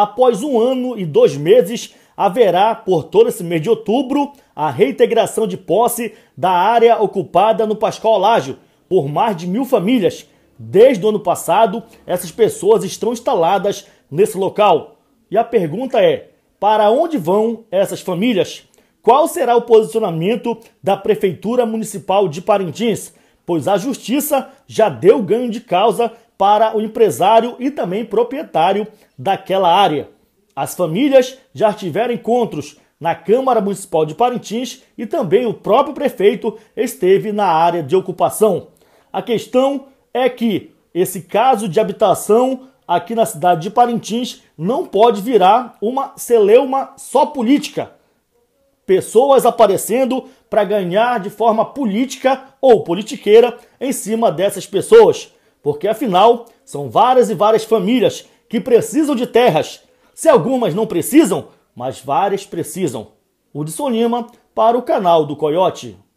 após um ano e dois meses, haverá, por todo esse mês de outubro, a reintegração de posse da área ocupada no Pascoal Lágio por mais de mil famílias. Desde o ano passado, essas pessoas estão instaladas nesse local. E a pergunta é: para onde vão essas famílias? Qual será o posicionamento da Prefeitura Municipal de Parintins? Pois a Justiça já deu ganho de causa para o empresário e também proprietário daquela área. As famílias já tiveram encontros na Câmara Municipal de Parintins e também o próprio prefeito esteve na área de ocupação. A questão é que esse caso de habitação aqui na cidade de Parintins não pode virar uma celeuma só política. Pessoas aparecendo para ganhar de forma política ou politiqueira em cima dessas pessoas porque afinal são várias e várias famílias que precisam de terras. Se algumas não precisam, mas várias precisam. O de Solima para o canal do Coyote.